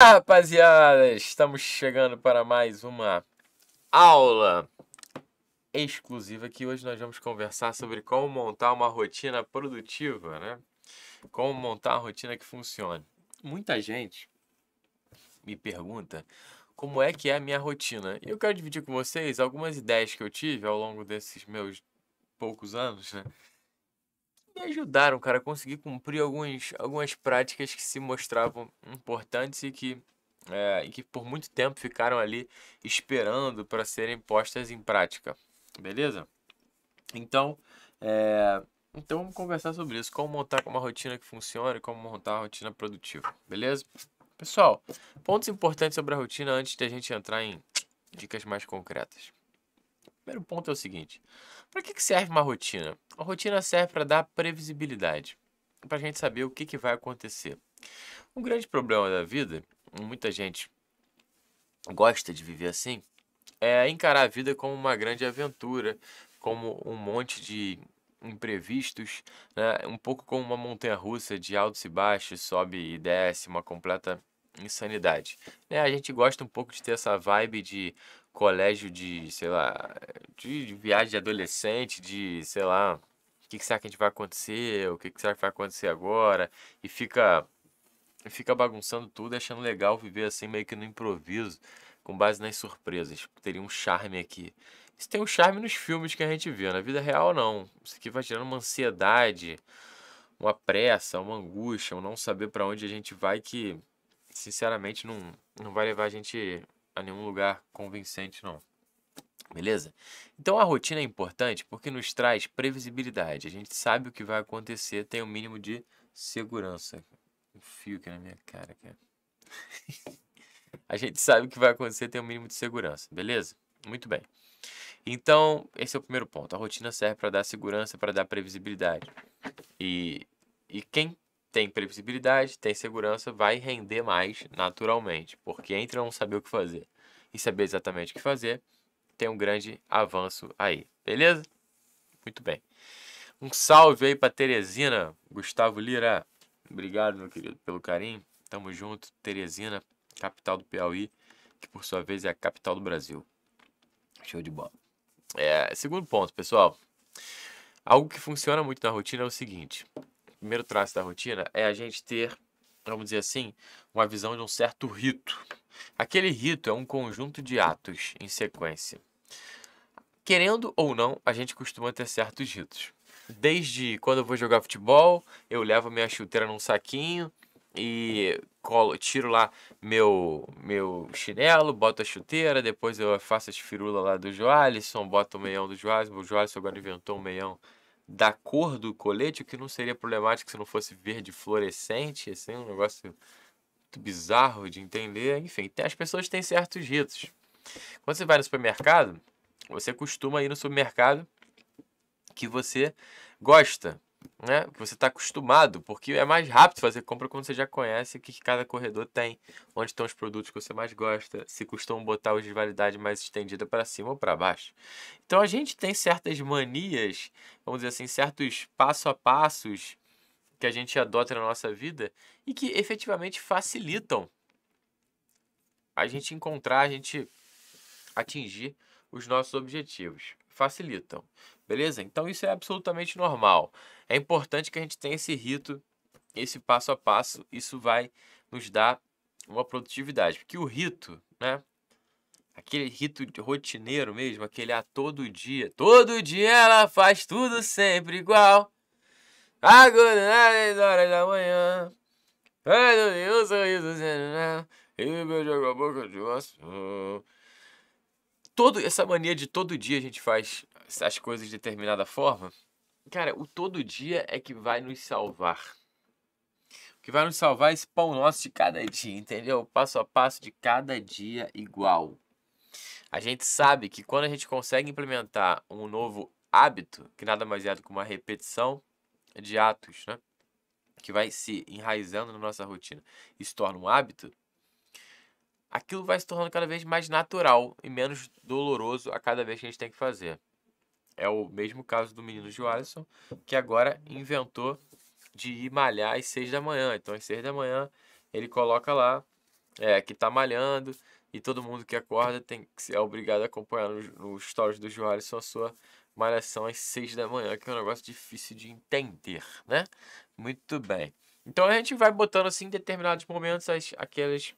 rapaziada, estamos chegando para mais uma aula exclusiva que hoje nós vamos conversar sobre como montar uma rotina produtiva, né? Como montar uma rotina que funcione. Muita gente me pergunta como é que é a minha rotina. E eu quero dividir com vocês algumas ideias que eu tive ao longo desses meus poucos anos, né? me ajudaram, cara, a conseguir cumprir alguns, algumas práticas que se mostravam importantes e que, é, e que por muito tempo ficaram ali esperando para serem postas em prática, beleza? Então, é, então vamos conversar sobre isso, como montar uma rotina que funciona e como montar uma rotina produtiva, beleza? Pessoal, pontos importantes sobre a rotina antes da gente entrar em dicas mais concretas primeiro ponto é o seguinte: para que, serve uma rotina? A rotina serve para dar previsibilidade, para a gente saber o que, que vai acontecer. Um grande problema da vida, muita gente gosta de viver assim, é encarar a vida como uma grande aventura, como um monte de imprevistos, né? um pouco como uma montanha russa de altos e baixos, sobe e desce, uma completa insanidade. Né? A gente gosta um pouco de ter essa vibe de colégio de, sei lá, de viagem de adolescente, de, sei lá, o que, que será que a gente vai acontecer, o que, que será que vai acontecer agora, e fica fica bagunçando tudo, achando legal viver assim meio que no improviso, com base nas surpresas. Teria um charme aqui. Isso tem um charme nos filmes que a gente vê, na vida real não. Isso aqui vai gerando uma ansiedade, uma pressa, uma angústia, um não saber para onde a gente vai que sinceramente, não, não vai levar a gente a nenhum lugar convincente, não. Beleza? Então a rotina é importante porque nos traz previsibilidade. A gente sabe o que vai acontecer, tem o um mínimo de segurança. Um fio aqui na minha cara, cara. a gente sabe o que vai acontecer, tem o um mínimo de segurança, beleza? Muito bem. Então, esse é o primeiro ponto. A rotina serve para dar segurança, para dar previsibilidade. E, e quem tem previsibilidade, tem segurança, vai render mais naturalmente, porque entre não saber o que fazer e saber exatamente o que fazer, tem um grande avanço aí, beleza? Muito bem. Um salve aí para Teresina, Gustavo Lira. Obrigado, meu querido, pelo carinho. Tamo junto, Teresina, capital do Piauí, que por sua vez é a capital do Brasil. Show de bola. É, segundo ponto, pessoal. Algo que funciona muito na rotina é o seguinte: primeiro traço da rotina é a gente ter, vamos dizer assim, uma visão de um certo rito. Aquele rito é um conjunto de atos em sequência. Querendo ou não, a gente costuma ter certos ritos. Desde quando eu vou jogar futebol, eu levo minha chuteira num saquinho e colo, tiro lá meu meu chinelo, boto a chuteira, depois eu faço as firulas lá do Joalisson, boto o meião do Joalisson. O Joalisson agora inventou um meião da cor do colete, o que não seria problemático se não fosse verde fluorescente, assim, um negócio muito bizarro de entender. Enfim, as pessoas têm certos ritos. Quando você vai no supermercado, você costuma ir no supermercado que você gosta né? Que você está acostumado, porque é mais rápido fazer compra quando você já conhece o que cada corredor tem, onde estão os produtos que você mais gosta, se costumam botar os de validade mais estendida para cima ou para baixo. Então a gente tem certas manias, vamos dizer assim, certos passo a passos que a gente adota na nossa vida e que efetivamente facilitam a gente encontrar, a gente atingir os nossos objetivos facilitam. Beleza? Então isso é absolutamente normal. É importante que a gente tenha esse rito, esse passo a passo. Isso vai nos dar uma produtividade. Porque o rito, né? Aquele rito rotineiro mesmo, aquele a ah, todo dia. Todo dia ela faz tudo sempre igual. Agora, às né, horas da manhã. Ai, sorriso, né, né, e meu jogo a boca de osso todo essa mania de todo dia a gente faz as coisas de determinada forma, cara, o todo dia é que vai nos salvar. O que vai nos salvar é esse pão nosso de cada dia, entendeu? Passo a passo de cada dia igual. A gente sabe que quando a gente consegue implementar um novo hábito, que nada mais é do que uma repetição de atos, né? Que vai se enraizando na nossa rotina e se torna um hábito, aquilo vai se tornando cada vez mais natural e menos doloroso a cada vez que a gente tem que fazer. É o mesmo caso do menino Joalisson, que agora inventou de ir malhar às seis da manhã. Então, às seis da manhã, ele coloca lá é, que tá malhando e todo mundo que acorda tem que é obrigado a acompanhar nos no stories do Joalisson a sua malhação às seis da manhã, que é um negócio difícil de entender, né? Muito bem. Então, a gente vai botando assim, em determinados momentos, as, aqueles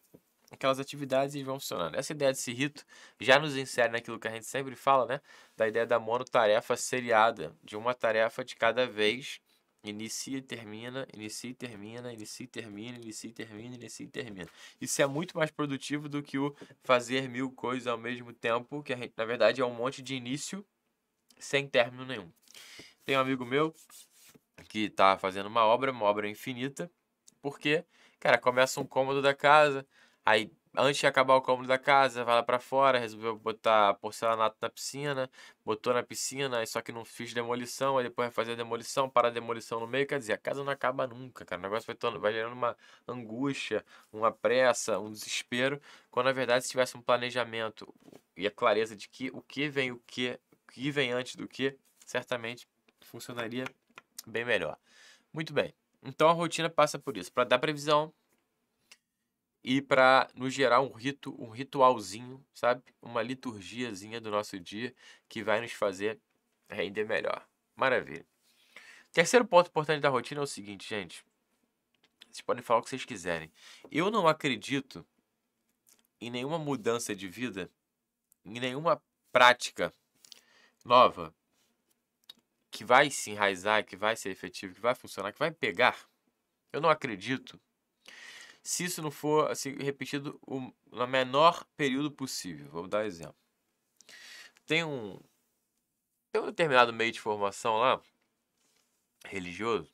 aquelas atividades e vão funcionando. Essa ideia desse rito já nos insere naquilo que a gente sempre fala, né? Da ideia da monotarefa seriada, de uma tarefa de cada vez. Inicia e termina, inicia e termina, inicia e termina, inicia e termina, inicia e termina. Isso é muito mais produtivo do que o fazer mil coisas ao mesmo tempo, que gente, na verdade é um monte de início sem término nenhum. Tem um amigo meu que está fazendo uma obra, uma obra infinita, porque, cara, começa um cômodo da casa, Aí, antes de acabar o cômodo da casa, vai lá pra fora, resolveu botar porcelanato na piscina, botou na piscina, só que não fiz demolição, aí depois vai fazer a demolição, para a demolição no meio, quer dizer, a casa não acaba nunca, cara. O negócio vai, vai gerando uma angústia, uma pressa, um desespero, quando na verdade se tivesse um planejamento e a clareza de que o que vem o que, o que vem antes do que, certamente funcionaria bem melhor. Muito bem. Então a rotina passa por isso, para dar previsão, e para nos gerar um rito, um ritualzinho, sabe? Uma liturgiazinha do nosso dia que vai nos fazer render melhor. Maravilha. Terceiro ponto importante da rotina é o seguinte, gente. Vocês podem falar o que vocês quiserem. Eu não acredito em nenhuma mudança de vida, em nenhuma prática nova que vai se enraizar, que vai ser efetivo, que vai funcionar, que vai pegar. Eu não acredito se isso não for assim, repetido o, no menor período possível. Vou dar um exemplo. Tem um, tem um determinado meio de formação lá, religioso,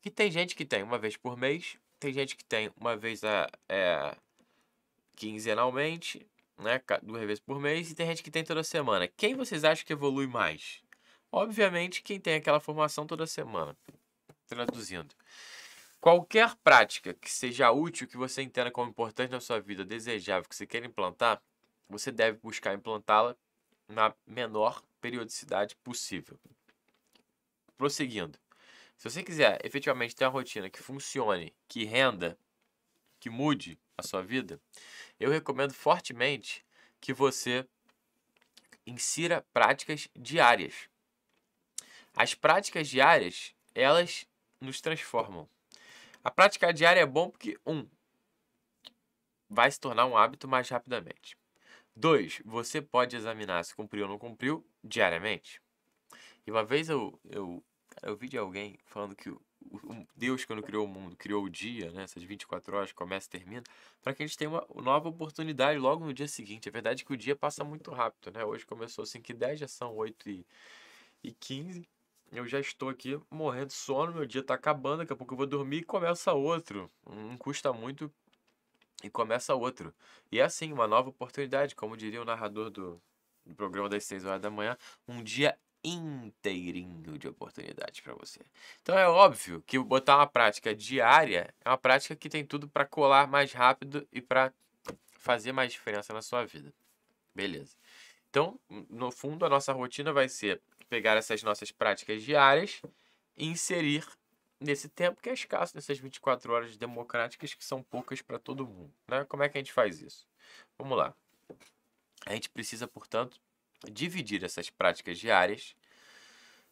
que tem gente que tem uma vez por mês, tem gente que tem uma vez a, é, quinzenalmente, né, duas vezes por mês, e tem gente que tem toda semana. Quem vocês acham que evolui mais? Obviamente, quem tem aquela formação toda semana. Traduzindo. Qualquer prática que seja útil, que você entenda como importante na sua vida, desejável, que você queira implantar, você deve buscar implantá-la na menor periodicidade possível. Prosseguindo. Se você quiser efetivamente ter uma rotina que funcione, que renda, que mude a sua vida, eu recomendo fortemente que você insira práticas diárias. As práticas diárias, elas nos transformam. A prática diária é bom porque, um, vai se tornar um hábito mais rapidamente. Dois, você pode examinar se cumpriu ou não cumpriu diariamente. E uma vez eu, eu, eu vi de alguém falando que o, o Deus, quando criou o mundo, criou o dia, né, essas 24 horas, começa e termina, para que a gente tenha uma nova oportunidade logo no dia seguinte. A é verdade é que o dia passa muito rápido, né? Hoje começou 5 e 10, já são 8 e, e 15 eu já estou aqui morrendo de sono, meu dia está acabando, daqui a pouco eu vou dormir e começa outro. Não hum, custa muito e começa outro. E é assim, uma nova oportunidade, como diria o narrador do, do programa das 6 horas da manhã, um dia inteirinho de oportunidades para você. Então é óbvio que botar uma prática diária é uma prática que tem tudo para colar mais rápido e para fazer mais diferença na sua vida. Beleza. Então, no fundo, a nossa rotina vai ser pegar essas nossas práticas diárias e inserir nesse tempo que é escasso, nessas 24 horas democráticas que são poucas para todo mundo. Né? Como é que a gente faz isso? Vamos lá. A gente precisa, portanto, dividir essas práticas diárias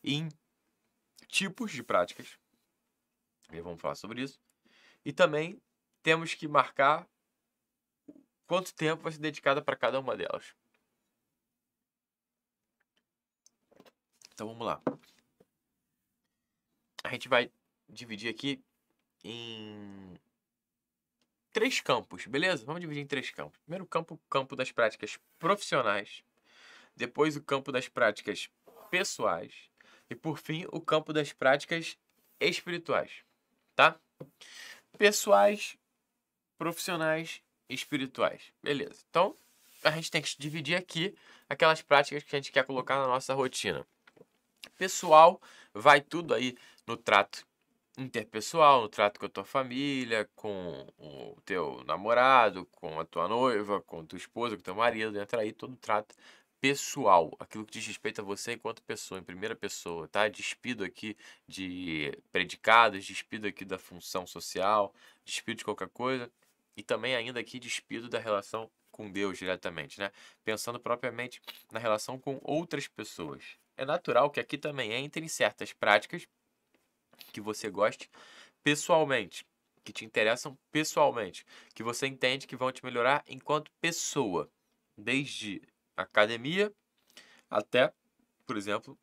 em tipos de práticas. E vamos falar sobre isso. E também temos que marcar quanto tempo vai ser dedicado para cada uma delas. Então vamos lá. A gente vai dividir aqui em três campos, beleza? Vamos dividir em três campos. Primeiro campo, o campo das práticas profissionais, depois o campo das práticas pessoais e por fim o campo das práticas espirituais, tá? Pessoais, profissionais, espirituais. Beleza. Então, a gente tem que dividir aqui aquelas práticas que a gente quer colocar na nossa rotina. Pessoal, vai tudo aí no trato interpessoal, no trato com a tua família, com o teu namorado, com a tua noiva, com a tua esposa, com o teu marido, entra aí todo o trato pessoal, aquilo que diz respeito a você enquanto pessoa, em primeira pessoa, tá? Despido aqui de predicados, despido aqui da função social, despido de qualquer coisa e também ainda aqui despido da relação com Deus diretamente, né? Pensando propriamente na relação com outras pessoas, é natural que aqui também entrem certas práticas que você goste pessoalmente, que te interessam pessoalmente, que você entende que vão te melhorar enquanto pessoa, desde academia até, por exemplo,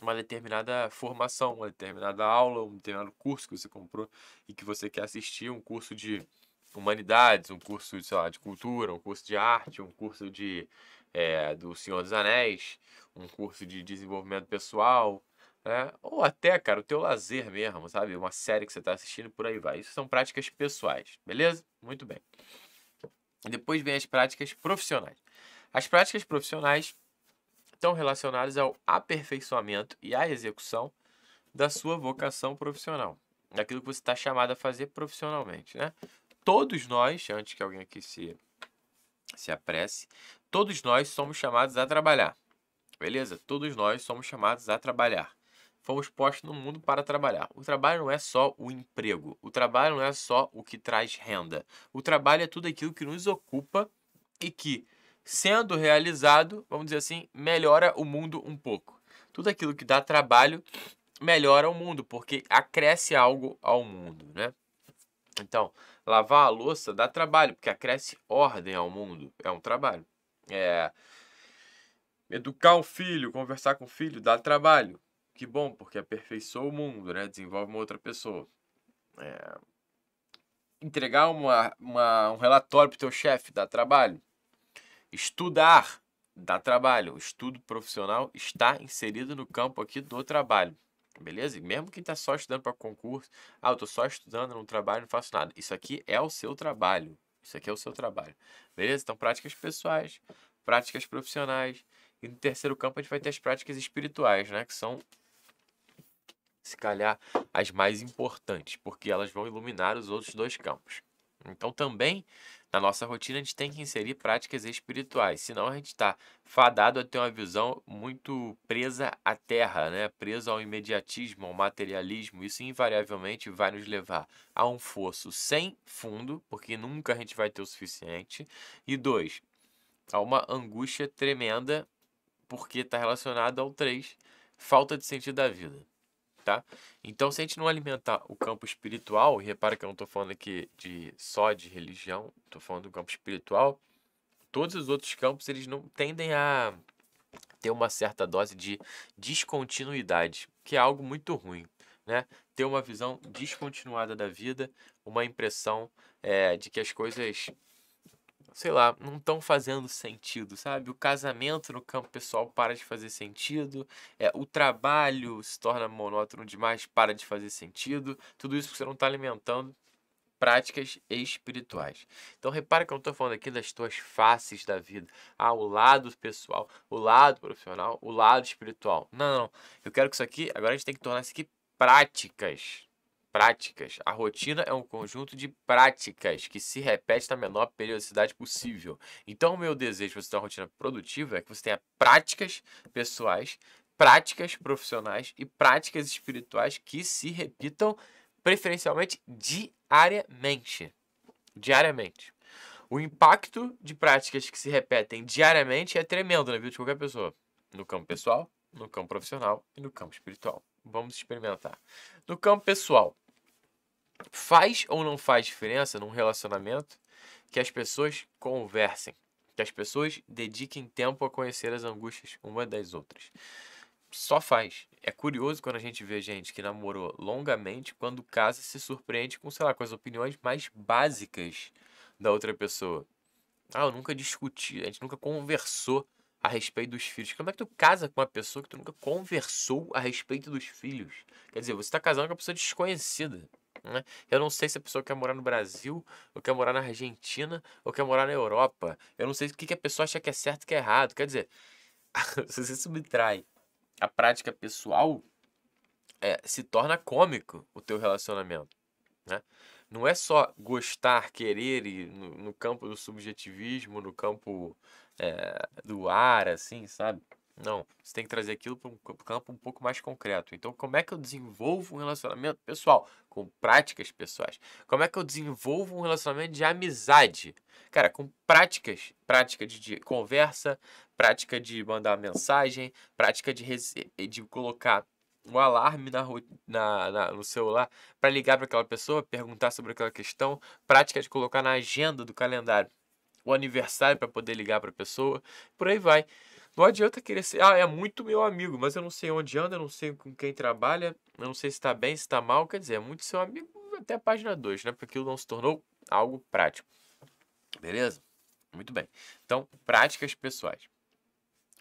uma determinada formação, uma determinada aula, um determinado curso que você comprou e que você quer assistir, um curso de humanidades, um curso, sei lá, de cultura, um curso de arte, um curso de é, do Senhor dos Anéis, um curso de desenvolvimento pessoal, né? ou até, cara, o teu lazer mesmo, sabe? Uma série que você está assistindo, por aí vai. Isso são práticas pessoais, beleza? Muito bem. Depois vem as práticas profissionais. As práticas profissionais estão relacionadas ao aperfeiçoamento e à execução da sua vocação profissional, daquilo que você está chamado a fazer profissionalmente, né? Todos nós, antes que alguém aqui se, se apresse, Todos nós somos chamados a trabalhar. Beleza? Todos nós somos chamados a trabalhar. Fomos postos no mundo para trabalhar. O trabalho não é só o emprego. O trabalho não é só o que traz renda. O trabalho é tudo aquilo que nos ocupa e que, sendo realizado, vamos dizer assim, melhora o mundo um pouco. Tudo aquilo que dá trabalho melhora o mundo, porque acresce algo ao mundo, né? Então, lavar a louça dá trabalho, porque acresce ordem ao mundo. É um trabalho. É, educar o filho, conversar com o filho, dá trabalho. Que bom, porque aperfeiçoa o mundo, né? Desenvolve uma outra pessoa. É, entregar uma, uma, um relatório para o teu chefe, dá trabalho. Estudar, dá trabalho. O estudo profissional está inserido no campo aqui do trabalho. Beleza? E mesmo quem está só estudando para concurso, ah, eu tô só estudando, não trabalho, não faço nada. Isso aqui é o seu trabalho. Isso aqui é o seu trabalho. Beleza? Então, práticas pessoais, práticas profissionais. E no terceiro campo, a gente vai ter as práticas espirituais, né? Que são, se calhar, as mais importantes, porque elas vão iluminar os outros dois campos. Então, também na nossa rotina, a gente tem que inserir práticas espirituais, senão a gente está fadado a ter uma visão muito presa à terra, né? presa ao imediatismo, ao materialismo. Isso invariavelmente vai nos levar a um fosso sem fundo, porque nunca a gente vai ter o suficiente. E dois, a uma angústia tremenda, porque está relacionado ao três, falta de sentido da vida tá? Então, se a gente não alimentar o campo espiritual, e repara que eu não estou falando aqui de só de religião, estou falando do campo espiritual, todos os outros campos eles não tendem a ter uma certa dose de descontinuidade, que é algo muito ruim, né? Ter uma visão descontinuada da vida, uma impressão é, de que as coisas sei lá, não estão fazendo sentido, sabe? O casamento no campo pessoal para de fazer sentido, é, o trabalho se torna monótono demais, para de fazer sentido, tudo isso porque você não está alimentando práticas espirituais. Então repara que eu não estou falando aqui das tuas faces da vida. Ah, o lado pessoal, o lado profissional, o lado espiritual. Não, não, não. Eu quero que isso aqui, agora a gente tem que tornar isso aqui práticas práticas. A rotina é um conjunto de práticas que se repete na menor periodicidade possível. Então, o meu desejo para você ter uma rotina produtiva é que você tenha práticas pessoais, práticas profissionais e práticas espirituais que se repitam preferencialmente diariamente. Diariamente. O impacto de práticas que se repetem diariamente é tremendo na vida de qualquer pessoa, no campo pessoal, no campo profissional e no campo espiritual. Vamos experimentar. No campo pessoal, faz ou não faz diferença num relacionamento que as pessoas conversem, que as pessoas dediquem tempo a conhecer as angústias uma das outras. Só faz. É curioso quando a gente vê gente que namorou longamente, quando casa se surpreende com, sei lá, com as opiniões mais básicas da outra pessoa. Ah, eu nunca discuti, a gente nunca conversou a respeito dos filhos. Como é que tu casa com uma pessoa que tu nunca conversou a respeito dos filhos? Quer dizer, você está casando com uma pessoa desconhecida. Né? Eu não sei se a pessoa quer morar no Brasil, ou quer morar na Argentina, ou quer morar na Europa. Eu não sei o que, que a pessoa acha que é certo e que é errado. Quer dizer, se você subtrai a prática pessoal, é, se torna cômico o teu relacionamento. Né? Não é só gostar, querer, e no, no campo do subjetivismo, no campo é, do ar, assim, sabe? Não, você tem que trazer aquilo para um campo um pouco mais concreto. Então, como é que eu desenvolvo um relacionamento pessoal com práticas pessoais? Como é que eu desenvolvo um relacionamento de amizade? Cara, com práticas, prática de, de conversa, prática de mandar mensagem, prática de, de colocar o um alarme na, na, na, no celular para ligar para aquela pessoa, perguntar sobre aquela questão, prática de colocar na agenda do calendário o aniversário para poder ligar para a pessoa, por aí vai. Não adianta querer ser, ah, é muito meu amigo, mas eu não sei onde anda, eu não sei com quem trabalha, eu não sei se está bem, se está mal. Quer dizer, é muito seu amigo até a página 2, né? Porque aquilo não se tornou algo prático. Beleza? Muito bem. Então, práticas pessoais.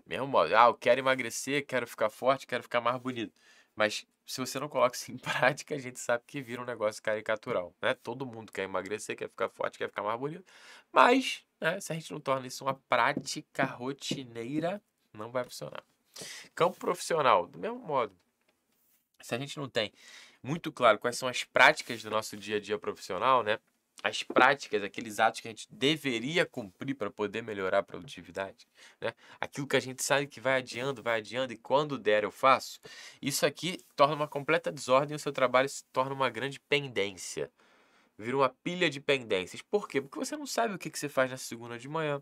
Mesmo modo, ah, eu quero emagrecer, quero ficar forte, quero ficar mais bonito. Mas se você não coloca isso em prática, a gente sabe que vira um negócio caricatural, né? Todo mundo quer emagrecer, quer ficar forte, quer ficar mais bonito, mas né, se a gente não torna isso uma prática rotineira, não vai funcionar. Campo profissional, do mesmo modo, se a gente não tem muito claro quais são as práticas do nosso dia a dia profissional, né? as práticas, aqueles atos que a gente deveria cumprir para poder melhorar a produtividade, né? aquilo que a gente sabe que vai adiando, vai adiando e quando der eu faço, isso aqui torna uma completa desordem e o seu trabalho se torna uma grande pendência. Vira uma pilha de pendências. Por quê? Porque você não sabe o que, que você faz na segunda de manhã,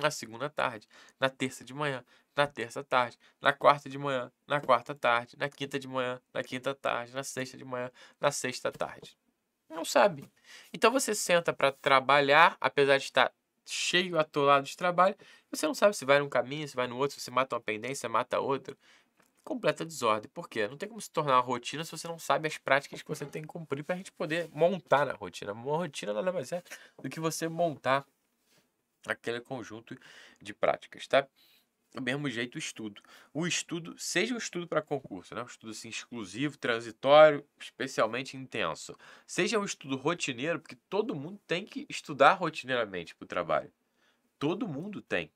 na segunda tarde, na terça de manhã, na terça tarde, na quarta de manhã, na quarta tarde, na quinta de manhã, na quinta tarde, na sexta de manhã, na sexta tarde. Não sabe. Então você senta para trabalhar, apesar de estar tá cheio, atolado de trabalho, você não sabe se vai num caminho, se vai no outro, se você mata uma pendência, mata outra. Completa desordem. Por quê? Não tem como se tornar uma rotina se você não sabe as práticas que você tem que cumprir para a gente poder montar na rotina. Uma rotina nada mais é do que você montar aquele conjunto de práticas, tá? do mesmo jeito o estudo. O estudo, seja o estudo para concurso, né? um estudo assim, exclusivo, transitório, especialmente intenso, seja um estudo rotineiro, porque todo mundo tem que estudar rotineiramente para o trabalho. Todo mundo tem.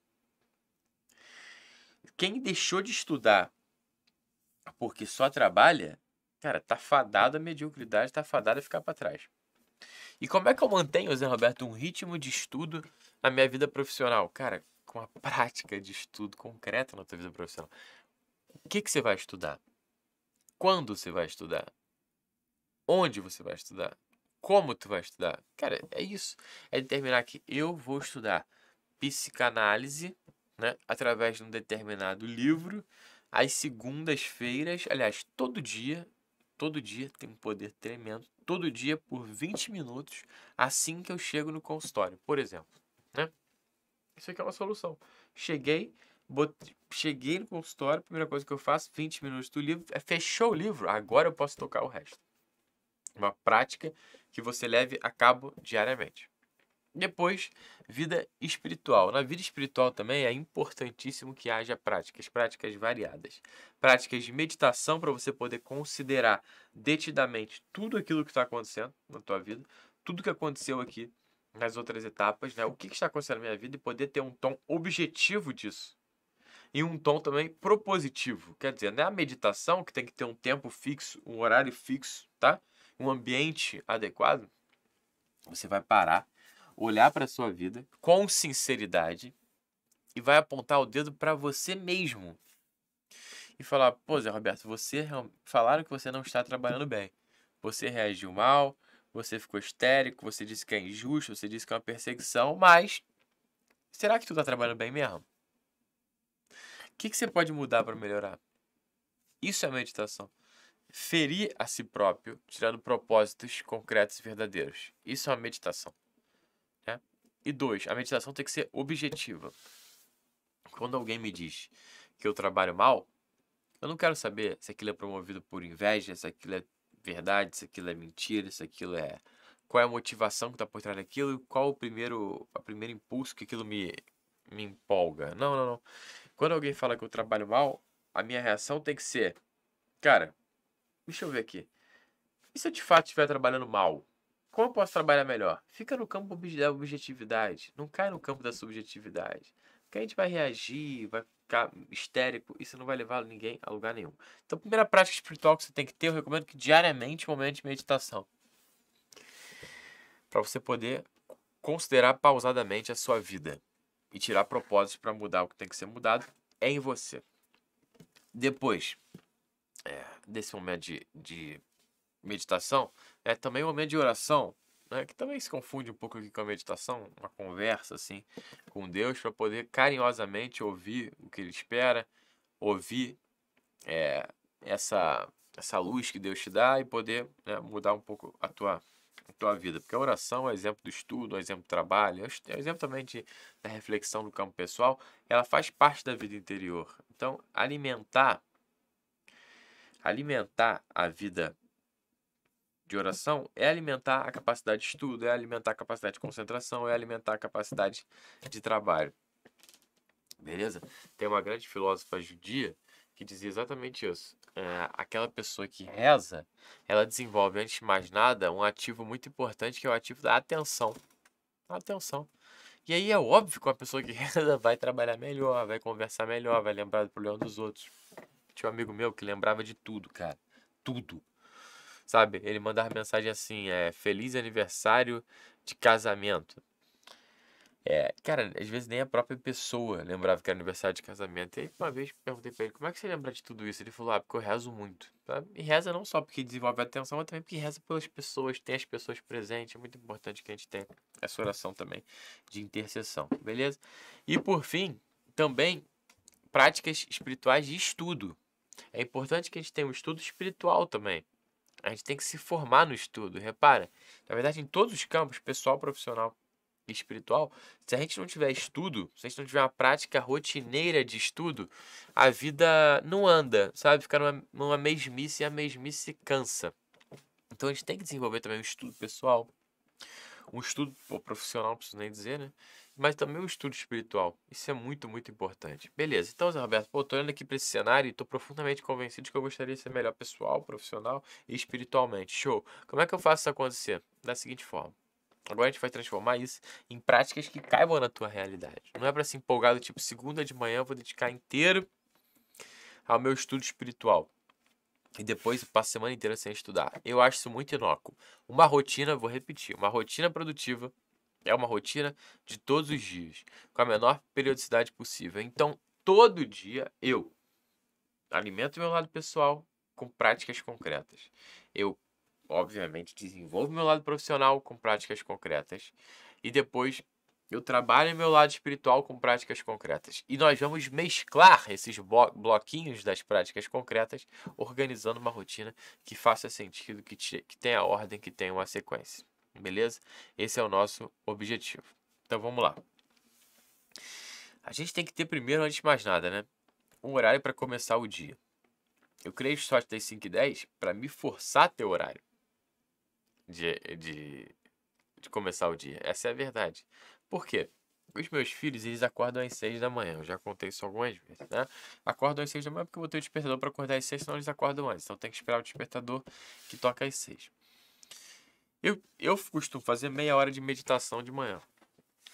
Quem deixou de estudar porque só trabalha, cara, tá fadado a mediocridade, tá fadado a ficar para trás. E como é que eu mantenho, Zé Roberto, um ritmo de estudo na minha vida profissional? Cara, com uma prática de estudo concreta na tua vida profissional. O que, que você vai estudar? Quando você vai estudar? Onde você vai estudar? Como tu vai estudar? Cara, é isso. É determinar que eu vou estudar psicanálise, né, através de um determinado livro, às segundas-feiras, aliás, todo dia, todo dia tem um poder tremendo, todo dia por 20 minutos, assim que eu chego no consultório, por exemplo. Isso aqui é uma solução. Cheguei, botei, cheguei no consultório, primeira coisa que eu faço, 20 minutos do livro, é fechou o livro, agora eu posso tocar o resto. Uma prática que você leve a cabo diariamente. Depois, vida espiritual. Na vida espiritual também é importantíssimo que haja práticas, práticas variadas. Práticas de meditação para você poder considerar detidamente tudo aquilo que está acontecendo na tua vida, tudo que aconteceu aqui nas outras etapas, né? O que, que está acontecendo na minha vida e poder ter um tom objetivo disso. E um tom também propositivo. Quer dizer, não é a meditação que tem que ter um tempo fixo, um horário fixo, tá? Um ambiente adequado. Você vai parar, olhar para a sua vida com sinceridade e vai apontar o dedo para você mesmo. E falar, pô, Zé Roberto, você falaram que você não está trabalhando bem. Você reagiu mal, você ficou histérico, você disse que é injusto, você disse que é uma perseguição, mas será que tu tá trabalhando bem mesmo? O que, que você pode mudar para melhorar? Isso é meditação. Ferir a si próprio, tirando propósitos concretos e verdadeiros. Isso é uma meditação. Né? E dois, a meditação tem que ser objetiva. Quando alguém me diz que eu trabalho mal, eu não quero saber se aquilo é promovido por inveja, se aquilo é verdade, se aquilo é mentira, se aquilo é. Qual é a motivação que está por trás daquilo e qual o primeiro, o primeiro impulso que aquilo me, me empolga. Não, não, não. Quando alguém fala que eu trabalho mal, a minha reação tem que ser: Cara, deixa eu ver aqui. E se eu de fato estiver trabalhando mal? Como eu posso trabalhar melhor? Fica no campo da objetividade. Não cai no campo da subjetividade. Porque a gente vai reagir, vai ficar histérico, isso não vai levar ninguém a lugar nenhum. Então, a primeira prática espiritual que você tem que ter, eu recomendo que diariamente um momento de meditação. Para você poder considerar pausadamente a sua vida e tirar propósitos para mudar o que tem que ser mudado é em você. Depois é, desse momento de, de meditação, é também um momento de oração né, que também se confunde um pouco aqui com a meditação, uma conversa assim com Deus, para poder carinhosamente ouvir o que Ele espera, ouvir é, essa, essa luz que Deus te dá e poder né, mudar um pouco a tua, a tua vida. Porque a oração é um exemplo do estudo, é um exemplo do trabalho, é um é exemplo também de, da reflexão no campo pessoal, ela faz parte da vida interior. Então, alimentar alimentar a vida de oração é alimentar a capacidade de estudo, é alimentar a capacidade de concentração, é alimentar a capacidade de trabalho. Beleza? Tem uma grande filósofa judia que dizia exatamente isso. É, aquela pessoa que reza, ela desenvolve, antes de mais nada, um ativo muito importante que é o ativo da atenção. Atenção. E aí é óbvio que uma pessoa que reza vai trabalhar melhor, vai conversar melhor, vai lembrar do problema dos outros. Tinha um amigo meu que lembrava de tudo, cara. Tudo sabe? Ele mandar mensagem assim, é, feliz aniversário de casamento. É, cara, às vezes nem a própria pessoa lembrava que era aniversário de casamento. E uma vez perguntei pra ele, como é que você lembra de tudo isso? Ele falou, ah, porque eu rezo muito. Tá? E reza não só porque desenvolve a atenção, mas também porque reza pelas pessoas, tem as pessoas presentes. É muito importante que a gente tenha essa oração também de intercessão, beleza? E por fim, também práticas espirituais de estudo. É importante que a gente tenha um estudo espiritual também. A gente tem que se formar no estudo, repara. Na verdade, em todos os campos, pessoal, profissional e espiritual, se a gente não tiver estudo, se a gente não tiver uma prática rotineira de estudo, a vida não anda, sabe? Fica numa, numa mesmice e a mesmice cansa. Então a gente tem que desenvolver também um estudo pessoal, um estudo profissional, não preciso nem dizer, né? mas também o estudo espiritual. Isso é muito, muito importante. Beleza, então, Zé Roberto, pô, tô olhando aqui para esse cenário e tô profundamente convencido de que eu gostaria de ser melhor pessoal, profissional e espiritualmente. Show! Como é que eu faço isso acontecer? Da seguinte forma. Agora a gente vai transformar isso em práticas que caibam na tua realidade. Não é para se empolgar do tipo, segunda de manhã eu vou dedicar inteiro ao meu estudo espiritual e depois passa a semana inteira sem estudar. Eu acho isso muito inócuo. Uma rotina, vou repetir, uma rotina produtiva é uma rotina de todos os dias, com a menor periodicidade possível. Então, todo dia eu alimento meu lado pessoal com práticas concretas. Eu, obviamente, desenvolvo meu lado profissional com práticas concretas. E depois eu trabalho meu lado espiritual com práticas concretas. E nós vamos mesclar esses bloquinhos das práticas concretas, organizando uma rotina que faça sentido, que, que tenha ordem, que tenha uma sequência. Beleza? Esse é o nosso objetivo. Então vamos lá. A gente tem que ter primeiro, antes de mais nada, né? Um horário para começar o dia. Eu criei o sorte das 5 e 10 para me forçar a ter horário de, de, de começar o dia. Essa é a verdade. Por quê? Os meus filhos, eles acordam às 6 da manhã. Eu já contei isso algumas vezes, né? Acordam às 6 da manhã porque eu botei o despertador para acordar às 6, senão eles acordam antes. Então tem que esperar o despertador que toca às 6. Eu, eu costumo fazer meia hora de meditação de manhã.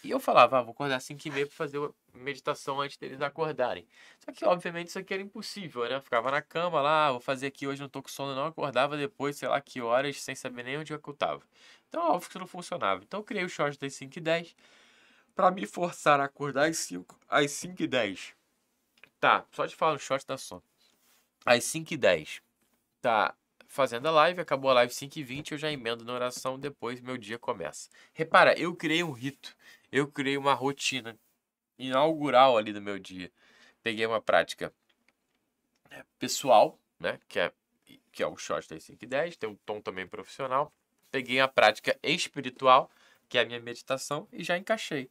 E eu falava, ah, vou acordar 5 que meia para fazer meditação antes deles acordarem. Só que, obviamente, isso aqui era impossível, né? Eu ficava na cama lá, ah, vou fazer aqui hoje, não tô com sono, não. Acordava depois, sei lá que horas, sem saber nem onde é eu tava. Então, é óbvio que isso não funcionava. Então, eu criei o short das 5 e 10 para me forçar a acordar às 5, às 5 e 10. Tá, só te falar o short da sono. Às 5 e 10. Tá, fazendo a live, acabou a live 5h20, eu já emendo na oração, depois meu dia começa. Repara, eu criei um rito, eu criei uma rotina inaugural ali do meu dia. Peguei uma prática é, pessoal, né, que é, que é o short das 5 10, tem um tom também profissional. Peguei a prática espiritual, que é a minha meditação, e já encaixei.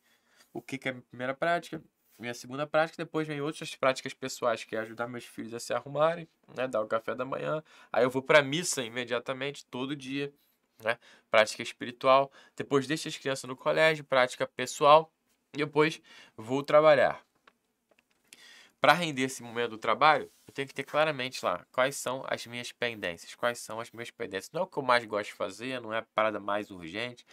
O que, que é a minha primeira prática? minha segunda prática, depois vem outras práticas pessoais, que é ajudar meus filhos a se arrumarem, né, dar o café da manhã. Aí eu vou para missa imediatamente todo dia, né? Prática espiritual, depois deixo as crianças no colégio, prática pessoal, e depois vou trabalhar. Para render esse momento do trabalho, eu tenho que ter claramente lá quais são as minhas pendências, quais são as minhas pendências. Não é o que eu mais gosto de fazer, não é a parada mais urgente,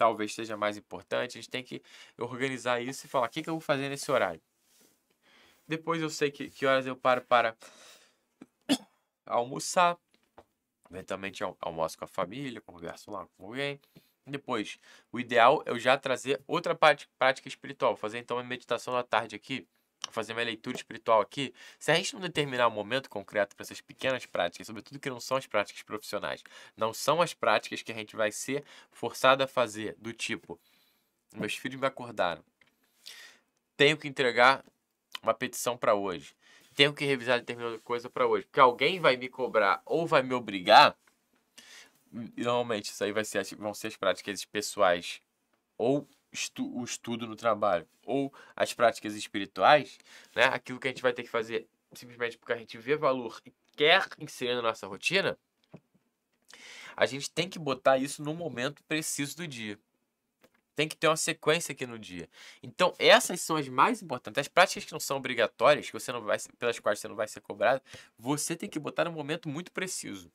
talvez seja mais importante. A gente tem que organizar isso e falar o que, que eu vou fazer nesse horário. Depois eu sei que, que horas eu paro para almoçar. Eventualmente eu almoço com a família, converso lá com alguém. Depois, o ideal é eu já trazer outra prática espiritual. Vou fazer então uma meditação na tarde aqui fazer minha leitura espiritual aqui, se a gente não determinar um momento concreto para essas pequenas práticas, sobretudo que não são as práticas profissionais, não são as práticas que a gente vai ser forçado a fazer, do tipo, meus filhos me acordaram, tenho que entregar uma petição para hoje, tenho que revisar determinada coisa para hoje, porque alguém vai me cobrar ou vai me obrigar, hum, normalmente isso aí vai ser, vão ser as práticas pessoais ou estu o estudo no trabalho ou as práticas espirituais, né, aquilo que a gente vai ter que fazer simplesmente porque a gente vê valor e quer inserir na nossa rotina, a gente tem que botar isso no momento preciso do dia. Tem que ter uma sequência aqui no dia. Então, essas são as mais importantes. As práticas que não são obrigatórias, que você não vai, pelas quais você não vai ser cobrado, você tem que botar no momento muito preciso.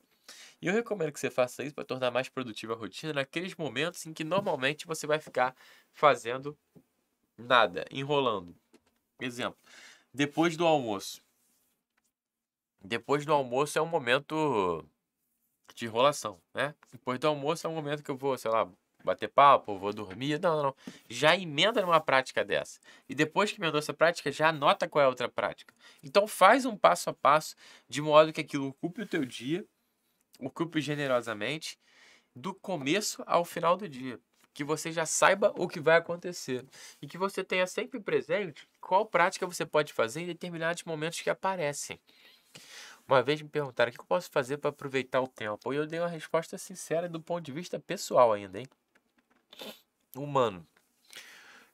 E eu recomendo que você faça isso para tornar mais produtiva a rotina naqueles momentos em que normalmente você vai ficar fazendo nada, enrolando. Exemplo, depois do almoço. Depois do almoço é um momento de enrolação, né? Depois do almoço é um momento que eu vou, sei lá, bater papo, vou dormir. Não, não, não. Já emenda numa prática dessa. E depois que emendou essa prática, já anota qual é a outra prática. Então faz um passo a passo de modo que aquilo ocupe o teu dia Ocupe generosamente do começo ao final do dia. Que você já saiba o que vai acontecer. E que você tenha sempre presente qual prática você pode fazer em determinados momentos que aparecem. Uma vez me perguntaram o que eu posso fazer para aproveitar o tempo. E eu dei uma resposta sincera do ponto de vista pessoal ainda, hein? Humano.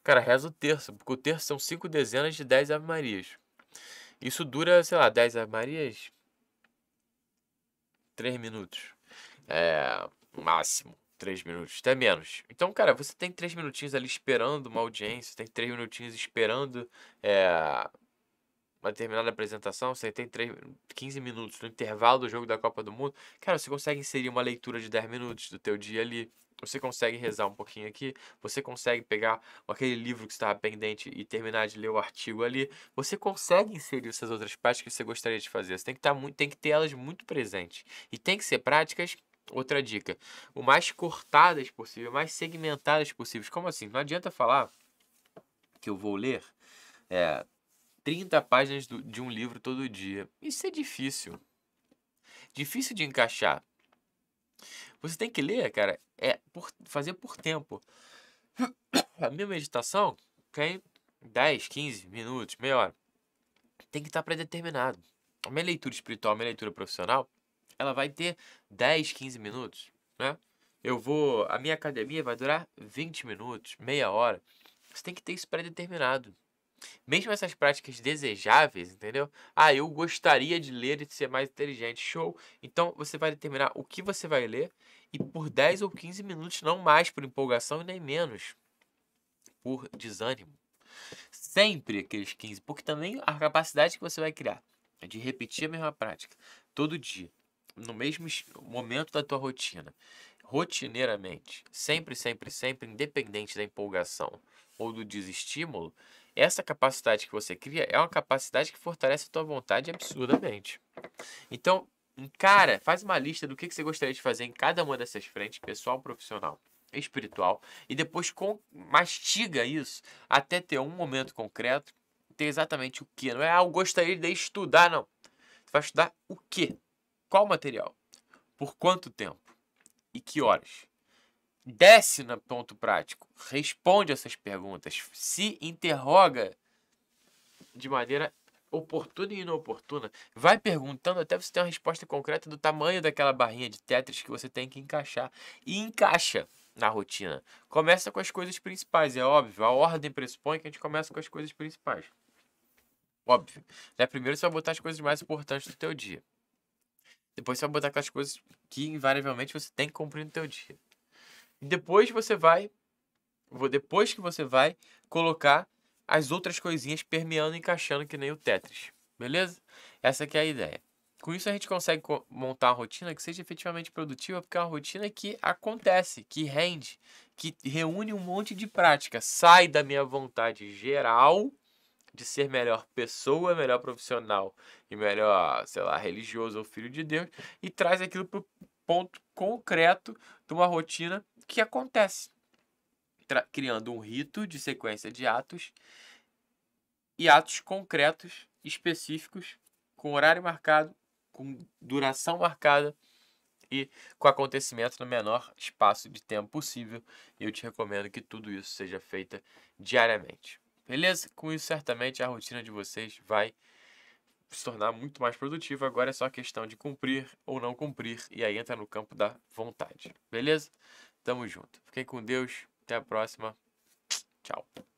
Cara, reza o terço, porque o terço são cinco dezenas de dez Ave Marias. Isso dura, sei lá, dez Ave Marias, 3 minutos. É, máximo. 3 minutos, até menos. Então, cara, você tem 3 minutinhos ali esperando uma audiência, tem 3 minutinhos esperando é, uma determinada apresentação, você tem 3, 15 minutos no intervalo do jogo da Copa do Mundo, cara, você consegue inserir uma leitura de 10 minutos do teu dia ali, você consegue rezar um pouquinho aqui, você consegue pegar aquele livro que estava pendente e terminar de ler o artigo ali, você consegue inserir essas outras práticas que você gostaria de fazer. Você tem que, tá muito, tem que ter elas muito presentes. E tem que ser práticas Outra dica, o mais cortadas possível, mais segmentadas possíveis. Como assim? Não adianta falar que eu vou ler é, 30 páginas do, de um livro todo dia. Isso é difícil. Difícil de encaixar. Você tem que ler, cara, é por, fazer por tempo. A minha meditação tem 10, 15 minutos, meia hora. Tem que estar tá predeterminado. A minha leitura espiritual, a minha leitura profissional, ela vai ter 10, 15 minutos, né? Eu vou. A minha academia vai durar 20 minutos, meia hora. Você tem que ter isso pré-determinado. Mesmo essas práticas desejáveis, entendeu? Ah, eu gostaria de ler e de ser mais inteligente. Show! Então você vai determinar o que você vai ler e por 10 ou 15 minutos, não mais por empolgação e nem menos por desânimo. Sempre aqueles 15, porque também a capacidade que você vai criar é de repetir a mesma prática todo dia, no mesmo momento da tua rotina, rotineiramente, sempre, sempre, sempre, independente da empolgação ou do desestímulo, essa capacidade que você cria é uma capacidade que fortalece a tua vontade absurdamente. Então, cara, faz uma lista do que, que você gostaria de fazer em cada uma dessas frentes, pessoal, profissional espiritual e depois com, mastiga isso até ter um momento concreto, ter exatamente o que. Não é, ah, eu gostaria de estudar, não. Você vai estudar o que? Qual material? Por quanto tempo? E que horas? desce no ponto prático. Responde essas perguntas. Se interroga de maneira oportuna e inoportuna. Vai perguntando até você ter uma resposta concreta do tamanho daquela barrinha de Tetris que você tem que encaixar. E encaixa na rotina. Começa com as coisas principais, é óbvio. A ordem pressupõe que a gente começa com as coisas principais. Óbvio. Né? Primeiro você vai botar as coisas mais importantes do teu dia. Depois você vai botar aquelas coisas que invariavelmente você tem que cumprir no teu dia depois você vai, depois que você vai colocar as outras coisinhas permeando e encaixando que nem o Tetris, beleza? Essa que é a ideia. Com isso a gente consegue montar uma rotina que seja efetivamente produtiva, porque é uma rotina que acontece, que rende, que reúne um monte de prática, sai da minha vontade geral de ser melhor pessoa, melhor profissional e melhor, sei lá, religioso ou filho de Deus e traz aquilo para o ponto concreto de uma rotina que acontece, criando um rito de sequência de atos e atos concretos, específicos, com horário marcado, com duração marcada e com acontecimento no menor espaço de tempo possível. Eu te recomendo que tudo isso seja feito diariamente. Beleza? Com isso, certamente a rotina de vocês vai se tornar muito mais produtiva. Agora é só questão de cumprir ou não cumprir, e aí entra no campo da vontade. Beleza? Tamo junto. Fiquem com Deus. Até a próxima. Tchau.